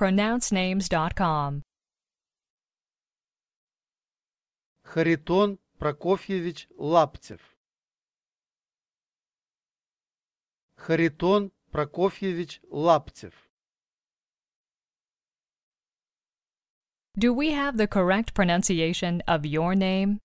pronouncenames.com. Харитон Прокофьевич Лаптев Харитон Прокофьевич Лаптев Do we have the correct pronunciation of your name?